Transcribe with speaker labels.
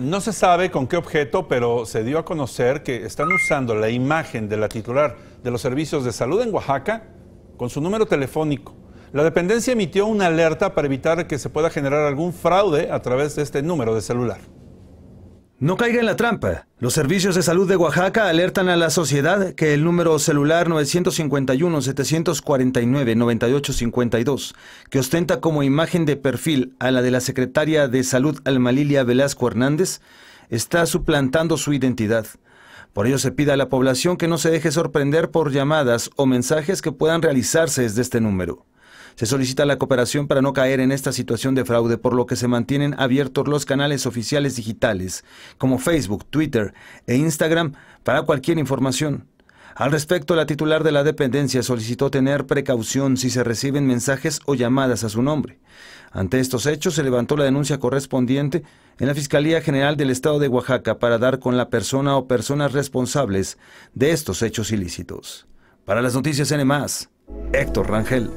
Speaker 1: No se sabe con qué objeto, pero se dio a conocer que están usando la imagen de la titular de los servicios de salud en Oaxaca con su número telefónico. La dependencia emitió una alerta para evitar que se pueda generar algún fraude a través de este número de celular.
Speaker 2: No caiga en la trampa. Los servicios de salud de Oaxaca alertan a la sociedad que el número celular 951-749-9852, que ostenta como imagen de perfil a la de la secretaria de Salud Almalilia Velasco Hernández, está suplantando su identidad. Por ello se pide a la población que no se deje sorprender por llamadas o mensajes que puedan realizarse desde este número. Se solicita la cooperación para no caer en esta situación de fraude, por lo que se mantienen abiertos los canales oficiales digitales, como Facebook, Twitter e Instagram, para cualquier información. Al respecto, la titular de la dependencia solicitó tener precaución si se reciben mensajes o llamadas a su nombre. Ante estos hechos, se levantó la denuncia correspondiente en la Fiscalía General del Estado de Oaxaca para dar con la persona o personas responsables de estos hechos ilícitos. Para las noticias N, Héctor Rangel.